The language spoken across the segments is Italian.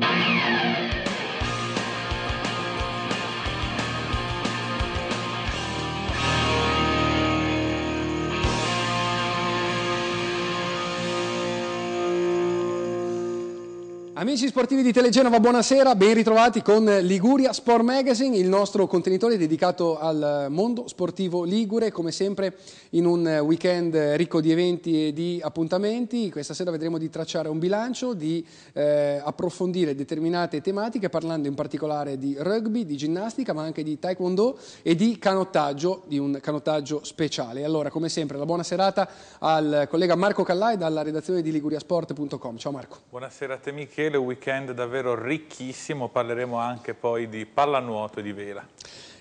Thank you. Amici sportivi di Telegenova, buonasera, ben ritrovati con Liguria Sport Magazine, il nostro contenitore dedicato al mondo sportivo ligure, come sempre in un weekend ricco di eventi e di appuntamenti. Questa sera vedremo di tracciare un bilancio, di eh, approfondire determinate tematiche, parlando in particolare di rugby, di ginnastica, ma anche di taekwondo e di canottaggio, di un canottaggio speciale. Allora, come sempre, la buona serata al collega Marco Callai dalla redazione di liguriasport.com. Ciao Marco. Buonasera a te Michele. Michele, weekend davvero ricchissimo, parleremo anche poi di pallanuoto e di vela.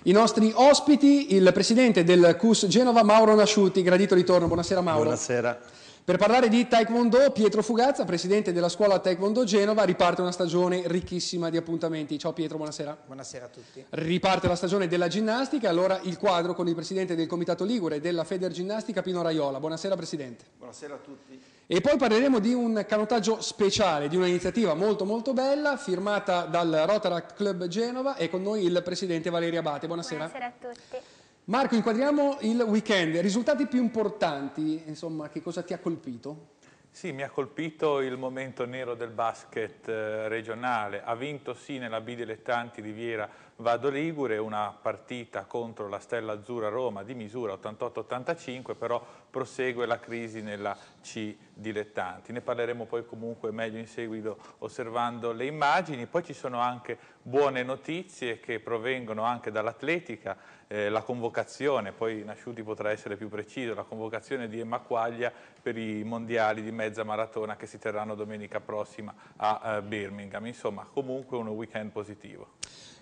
I nostri ospiti, il presidente del CUS Genova, Mauro Nasciuti, gradito ritorno, buonasera Mauro. Buonasera. Per parlare di Taekwondo, Pietro Fugazza, presidente della scuola Taekwondo Genova, riparte una stagione ricchissima di appuntamenti. Ciao Pietro, buonasera. Buonasera a tutti. Riparte la stagione della ginnastica, allora il quadro con il presidente del Comitato Ligure e della Ginnastica, Pino Raiola. Buonasera presidente. Buonasera a tutti. E poi parleremo di un canottaggio speciale, di un'iniziativa molto molto bella, firmata dal Rotaract Club Genova e con noi il presidente Valeria Abate. Buonasera. Buonasera a tutti. Marco, inquadriamo il weekend. Risultati più importanti, insomma, che cosa ti ha colpito? Sì, mi ha colpito il momento nero del basket eh, regionale. Ha vinto sì nella B dilettanti Riviera Vado Ligure una partita contro la Stella Azzurra Roma di misura 88-85, però prosegue la crisi nella C dilettanti. Ne parleremo poi comunque meglio in seguito osservando le immagini. Poi ci sono anche buone notizie che provengono anche dall'atletica eh, la convocazione, poi Nasciuti potrà essere più preciso, la convocazione di Emma Quaglia per i mondiali di mezza maratona che si terranno domenica prossima a eh, Birmingham. Insomma, comunque un weekend positivo.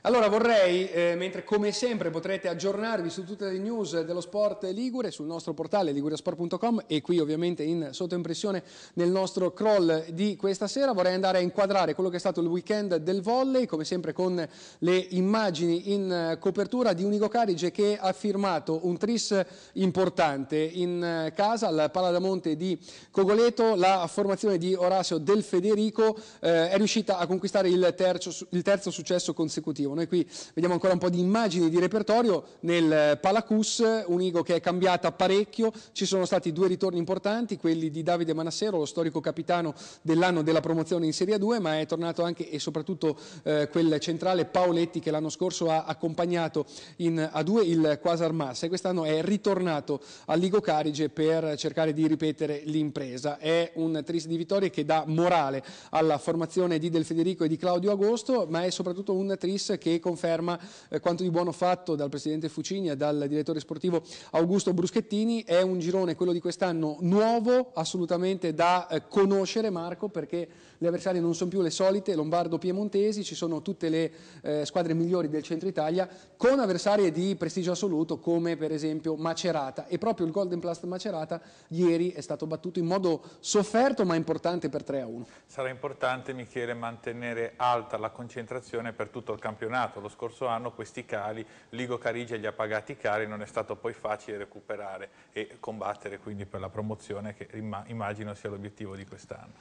Allora vorrei, eh, mentre come sempre potrete aggiornarvi su tutte le news dello sport Ligure sul nostro portale liguriasport.com e qui ovviamente in sottoimpressione nel nostro crawl di questa sera, vorrei andare a inquadrare quello che è stato il weekend del volley, come sempre con le immagini in eh, copertura di Unico Carige che ha firmato un tris importante in eh, casa al Paladamonte di Cogoleto, la formazione di Orazio Del Federico eh, è riuscita a conquistare il terzo, il terzo successo consecutivo. Noi qui vediamo ancora un po' di immagini di repertorio nel eh, Palacus, un Igo che è cambiata parecchio, ci sono stati due ritorni importanti, quelli di Davide Manassero, lo storico capitano dell'anno della promozione in Serie 2, ma è tornato anche e soprattutto eh, quel centrale Paoletti che l'anno scorso ha accompagnato in A2 il Quasar Massa e quest'anno è ritornato all'Igo Carige per cercare di ripetere l'impresa. È un tris di vittorie che dà morale alla formazione di Del Federico e di Claudio Agosto, ma è soprattutto un tris che conferma eh, quanto di buono fatto dal presidente Fucini e dal direttore sportivo Augusto Bruschettini. È un girone, quello di quest'anno, nuovo, assolutamente da eh, conoscere Marco, perché le avversarie non sono più le solite, lombardo-piemontesi, ci sono tutte le eh, squadre migliori del centro Italia, con avversarie di prestigio assoluto come per esempio Macerata. E proprio il Golden Plus Macerata ieri è stato battuto in modo sofferto ma importante per 3-1. Sarà importante, Michele, mantenere alta la concentrazione per tutto il campionato aggiornato lo scorso anno questi cali, Ligo Carigia gli ha pagati cari, non è stato poi facile recuperare e combattere quindi per la promozione che immagino sia l'obiettivo di quest'anno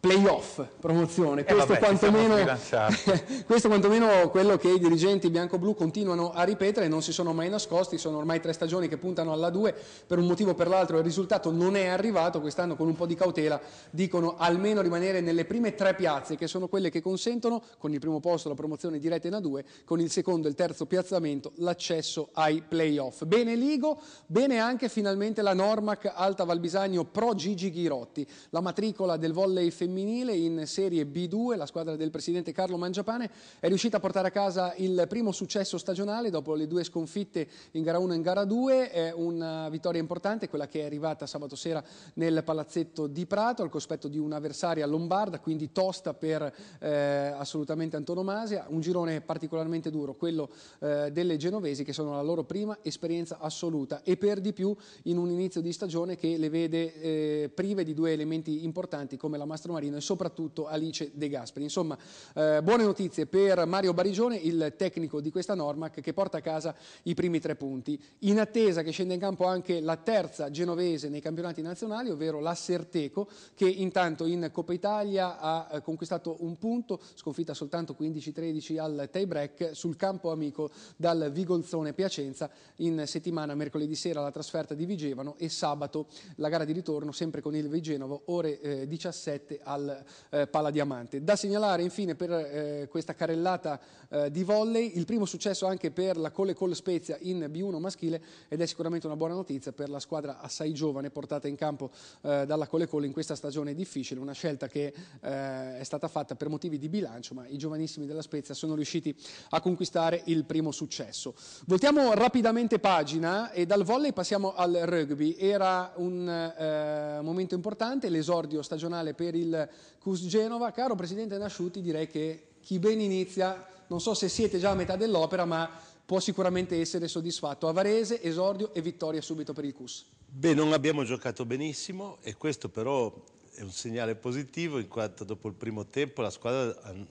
playoff promozione. Eh, questo, vabbè, quantomeno, questo quantomeno quello che i dirigenti bianco-blu continuano a ripetere, non si sono mai nascosti, sono ormai tre stagioni che puntano alla 2, per un motivo o per l'altro il risultato non è arrivato, quest'anno con un po' di cautela dicono almeno rimanere nelle prime tre piazze, che sono quelle che consentono con il primo posto la promozione diretta in A2, con il secondo e il terzo piazzamento l'accesso ai playoff. Bene Ligo, bene anche finalmente la Normac Alta Valbisagno pro Gigi Ghirotti, la matricola del volley femminile femminile in Serie B2, la squadra del presidente Carlo Mangiapane è riuscita a portare a casa il primo successo stagionale dopo le due sconfitte in gara 1 e in gara 2, è una vittoria importante quella che è arrivata sabato sera nel palazzetto di Prato al cospetto di un'avversaria lombarda, quindi tosta per eh, assolutamente antonomasia, un girone particolarmente duro, quello eh, delle genovesi che sono la loro prima esperienza assoluta e per di più in un inizio di stagione che le vede eh, prive di due elementi importanti come la Mastromagna Marino e soprattutto Alice De Gasperi. Insomma, eh, buone notizie per Mario Barigione, il tecnico di questa norma che porta a casa i primi tre punti. In attesa che scenda in campo anche la terza genovese nei campionati nazionali, ovvero la Serteco, che intanto in Coppa Italia ha eh, conquistato un punto, sconfitta soltanto 15-13 al tie break sul campo amico dal Vigolzone Piacenza in settimana mercoledì sera la trasferta di Vigevano e sabato la gara di ritorno sempre con il Vigenovo ore eh, 17 a al eh, Paladiamante. Da segnalare infine per eh, questa carellata eh, di volley il primo successo anche per la Colle Colle Spezia in B1 maschile ed è sicuramente una buona notizia per la squadra assai giovane portata in campo eh, dalla Colle Colle in questa stagione difficile, una scelta che eh, è stata fatta per motivi di bilancio, ma i giovanissimi della Spezia sono riusciti a conquistare il primo successo. Voltiamo rapidamente pagina e dal volley passiamo al rugby. Era un eh, momento importante, l'esordio stagionale per il CUS Genova. Caro Presidente Nasciuti, direi che chi ben inizia, non so se siete già a metà dell'opera, ma può sicuramente essere soddisfatto. Avarese, esordio e vittoria subito per il CUS. Beh, non abbiamo giocato benissimo e questo però è un segnale positivo in quanto dopo il primo tempo la squadra ehm,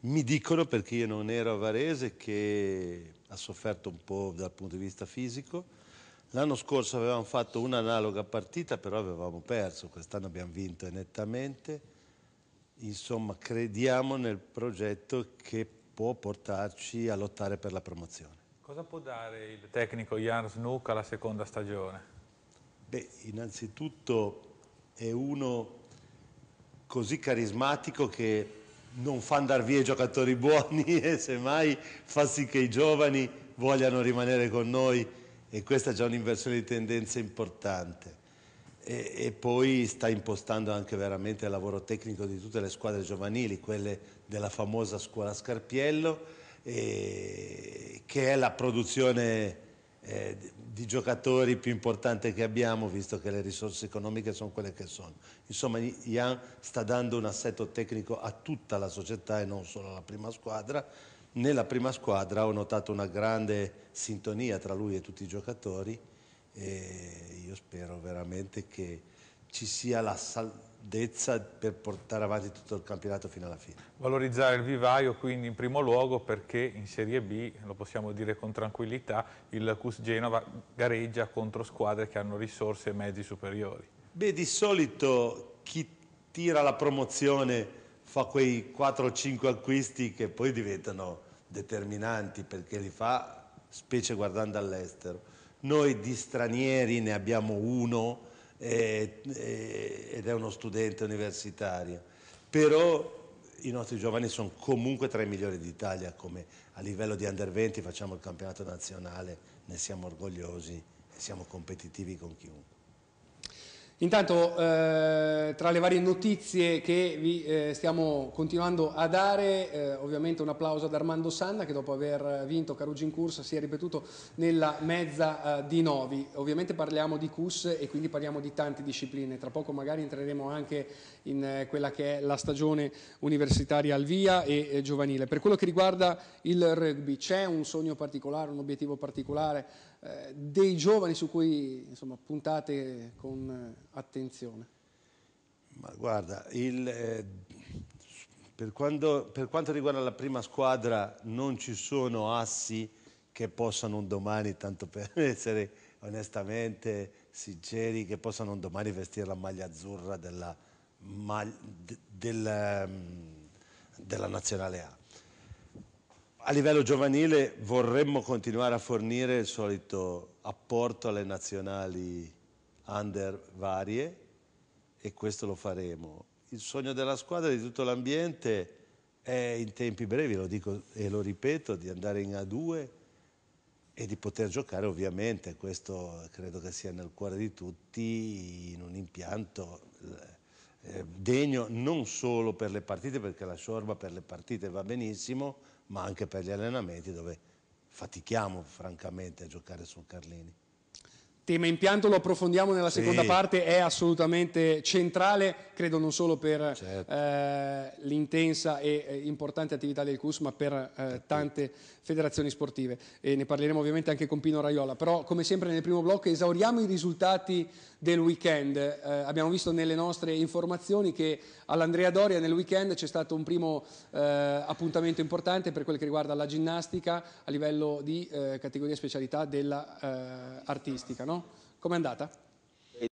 mi dicono perché io non ero a Varese che ha sofferto un po' dal punto di vista fisico L'anno scorso avevamo fatto un'analoga partita, però avevamo perso, quest'anno abbiamo vinto nettamente. Insomma, crediamo nel progetto che può portarci a lottare per la promozione. Cosa può dare il tecnico Jan Snook alla seconda stagione? Beh, innanzitutto è uno così carismatico che non fa andare via i giocatori buoni e semmai fa sì che i giovani vogliano rimanere con noi e questa è già un'inversione di tendenza importante. E, e, poi sta impostando anche veramente il lavoro tecnico di tutte le squadre giovanili, quelle della famosa scuola Scarpiello, e, che è la produzione eh, di giocatori più importante che abbiamo, visto che le risorse economiche sono quelle che sono. Insomma, Ian sta dando un assetto tecnico a tutta la società e non solo alla prima squadra nella prima squadra ho notato una grande sintonia tra lui e tutti i giocatori e io spero veramente che ci sia la saldezza per portare avanti tutto il campionato fino alla fine. Valorizzare il vivaio quindi in primo luogo perché in Serie B, lo possiamo dire con tranquillità, il Cus Genova gareggia contro squadre che hanno risorse e mezzi superiori. Beh, di solito chi tira la promozione fa quei 4-5 acquisti che poi diventano determinanti perché li fa specie guardando all'estero. Noi di stranieri ne abbiamo uno eh, eh, ed è uno studente universitario, però i nostri giovani sono comunque tra i migliori d'Italia, come a livello di under 20 facciamo il campionato nazionale, ne siamo orgogliosi e siamo competitivi con chiunque. Intanto eh, tra le varie notizie che vi eh, stiamo continuando a dare, eh, ovviamente un applauso ad Armando Sanna che dopo aver vinto Carugi in corsa si è ripetuto nella mezza eh, di Novi. Ovviamente parliamo di CUS e quindi parliamo di tante discipline, tra poco magari entreremo anche in eh, quella che è la stagione universitaria al via e eh, giovanile. Per quello che riguarda il rugby c'è un sogno particolare, un obiettivo particolare? Eh, dei giovani su cui insomma, puntate con eh, attenzione? Ma guarda, il, eh, per, quando, per, quanto riguarda la prima squadra non ci sono assi che possano un domani, tanto per essere onestamente sinceri, che possano un domani vestire la maglia azzurra della, ma, de, della, ehm, della nazionale A a livello giovanile vorremmo continuare a fornire il solito apporto alle nazionali under varie e questo lo faremo. Il sogno della squadra e di tutto l'ambiente è in tempi brevi, lo dico e lo ripeto, di andare in A2 e di poter giocare ovviamente, questo credo che sia nel cuore di tutti, in un impianto eh, eh, degno non solo per le partite, perché la sorba per le partite va benissimo, ma anche per gli allenamenti dove fatichiamo francamente a giocare sul Carlini tema impianto lo approfondiamo nella seconda sì. parte, è assolutamente centrale, credo non solo per certo. eh, l'intensa e eh, importante attività del CUS, ma per eh, ecco. tante federazioni sportive. E ne parleremo ovviamente anche con Pino Raiola. Però, come sempre nel primo blocco, esauriamo i risultati del weekend. Eh, abbiamo visto nelle nostre informazioni che all'Andrea Doria nel weekend c'è stato un primo eh, appuntamento importante per quel che riguarda la ginnastica a livello di categoria specialità dell'artistica. artistica. No? no? Com'è andata?